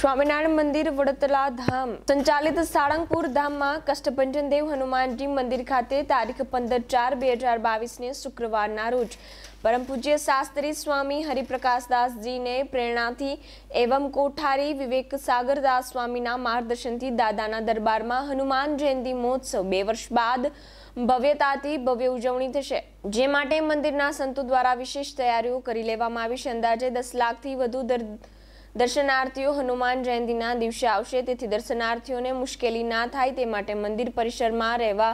સ્વામિનારાયણ મંદિર વડતલા ધામ સંચાલિત સાળંગપુર ધામમાં કષ્ટભંજન દેવ હનુમાનજી મંદિર ખાતે તારીખ પંદર ચાર બે હજાર બાવીસને શુક્રવારના રોજ પરમ પૂજ્ય શાસ્ત્રી સ્વામી હરિપ્રકાશદાસજીને પ્રેરણાથી એવમ કોઠારી વિવેક સાગરદાસ સ્વામીના માર્ગદર્શનથી દાદાના દરબારમાં હનુમાન જયંતિ મહોત્સવ બે વર્ષ બાદ ભવ્યતાથી ભવ્ય ઉજવણી થશે જે માટે મંદિરના સંતો દ્વારા વિશેષ તૈયારીઓ કરી લેવામાં આવી છે અંદાજે દસ લાખથી વધુ દર દર્શનાર્થીઓ હનુમાન જયંતીના દિવસે આવશે તેથી દર્શનાર્થીઓને મુશ્કેલી ના થાય તે માટે મંદિર પરિસરમાં રહેવા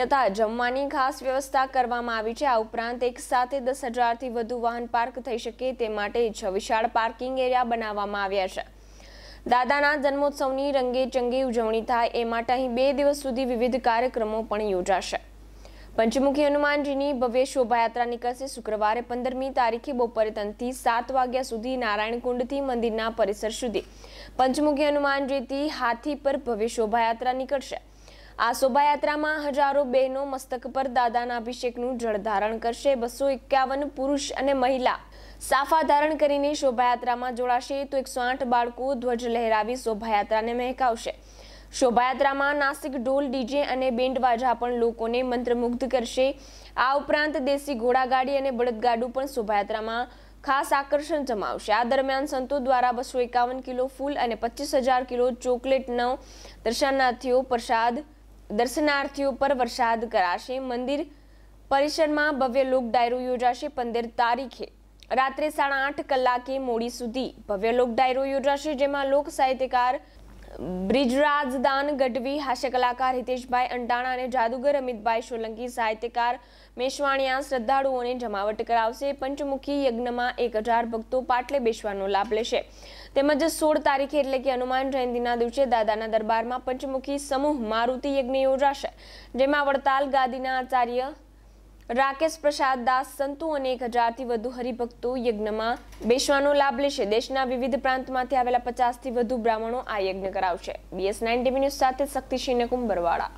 તથા જમવાની ખાસ વ્યવસ્થા કરવામાં આવી છે આ ઉપરાંત એક સાથે દસ હજારથી વધુ વાહન પાર્ક થઈ શકે તે માટે છ વિશાળ પાર્કિંગ એરિયા બનાવવામાં આવ્યા છે દાદાના જન્મોત્સવની રંગે ચંગી ઉજવણી થાય એ માટે અહીં બે દિવસ સુધી વિવિધ કાર્યક્રમો પણ યોજાશે પંચમુખી હનુમાનજીની ભવ્ય શોભાયાત્રા નીકળશે શુક્રવારે પંદરમી તારીખે બપોરે ત્રણથી સાત વાગ્યા સુધી નારાયણકુંડથી મંદિરના પરિસર સુધી પંચમુખી હનુમાનજીથી હાથી પર ભવ્ય શોભાયાત્રા નીકળશે આ શોભાયાત્રામાં હજારો બહેનો મસ્તક પર દાદાના અભિષેકનું જળ ધારણ કરશે બસો એકાવન પુરુષ અને મહિલા સાફા ધારણ કરીને શોભાયાત્રામાં જોડાશે તો એકસો આઠ બાળકો ધ્વજ લહેરાવી શોભાયાત્રાને મહેકાવશે શોભાયાત્રામાં નાસિક ઢોલ ડીજે અને બેન્ડ વાજા પણ લોકોને મંત્રમુગ્ધ કરશે આ ઉપરાંત દેશી ઘોડાગાડી અને બળદગાડું પણ શોભાયાત્રામાં ખાસ આકર્ષણ જમાવશે આ દરમિયાન સંતો દ્વારા બસો એકાવન કિલો ફૂલ અને પચીસ હજાર કિલો ચોકલેટનો દર્શનાર્થીઓ પ્રસાદ દર્શનાર્થીઓ પર વરસાદ કરાશે મંદિર પરિસરમાં ભવ્ય લોક ડાયરો યોજાશે પંદર તારીખે રાત્રે સાડા આઠ કલાકે મોડી સુધી ભવ્ય લોક ડાયરો યોજાશે જેમાં લોક સાહિત્યકાર બ્રિજરાજદાન ગઢવી હાસ્ય કલાકાર હિતેશભાઈ અંટાણા અને જાદુગર અમિતભાઈ સોલંકી સાહિત્યકાર મેશવાણિયા શ્રદ્ધાળુઓને જમાવટ કરાવશે પંચમુખી યજ્ઞમાં એક હજાર ભક્તો પાટલે બેસવાનો લાભ લેશે તેમજ સોળ તારીખે એટલે કે હનુમાન જયંતિના દિવસે દાદાના દરબારમાં પંચમુખી સમૂહ મારુતિ યજ્ઞ યોજાશે જેમાં વડતાલ ગાદીના આચાર્ય રાકેશ પ્રસાદ દાસ સંતુ અને એક હજારથી વધુ હરિભક્તો યજ્ઞમાં બેસવાનો લાભ લેશે દેશના વિવિધ પ્રાંતમાંથી આવેલા પચાસથી વધુ બ્રાહ્મણો આ યજ્ઞ કરાવશે બીએસ નાઇન ટીવી ન્યૂઝ સાથે શક્તિસિંહ કુંભરવાડા